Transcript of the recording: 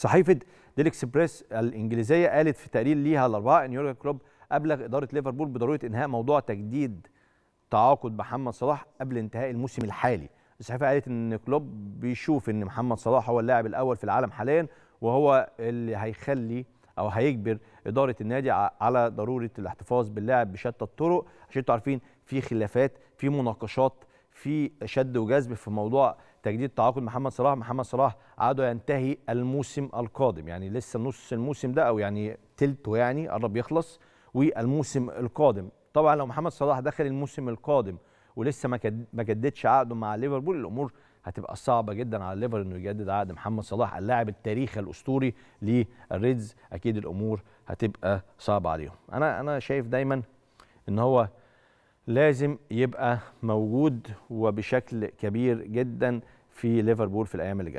صحيفه ديليكسبريس الانجليزيه قالت في تقرير ليها الاربعه ان يورجن كلوب ابلغ اداره ليفربول بضروره انهاء موضوع تجديد تعاقد محمد صلاح قبل انتهاء الموسم الحالي الصحيفه قالت ان كلوب بيشوف ان محمد صلاح هو اللاعب الاول في العالم حاليا وهو اللي هيخلي او هيجبر اداره النادي على ضروره الاحتفاظ باللاعب بشتى الطرق عشان تعرفين عارفين في خلافات في مناقشات في شد وجذب في موضوع تجديد تعاقد محمد صلاح محمد صلاح عاده ينتهي الموسم القادم يعني لسه نص الموسم ده او يعني تلته يعني قرب يخلص والموسم القادم طبعا لو محمد صلاح دخل الموسم القادم ولسه ما ما جددش عقده مع ليفربول الامور هتبقى صعبه جدا على ليفر انه يجدد عقد محمد صلاح اللاعب التاريخي الاسطوري للريدز اكيد الامور هتبقى صعبه عليهم انا انا شايف دايما ان هو لازم يبقى موجود وبشكل كبير جدا في ليفربول في الايام اللي جايه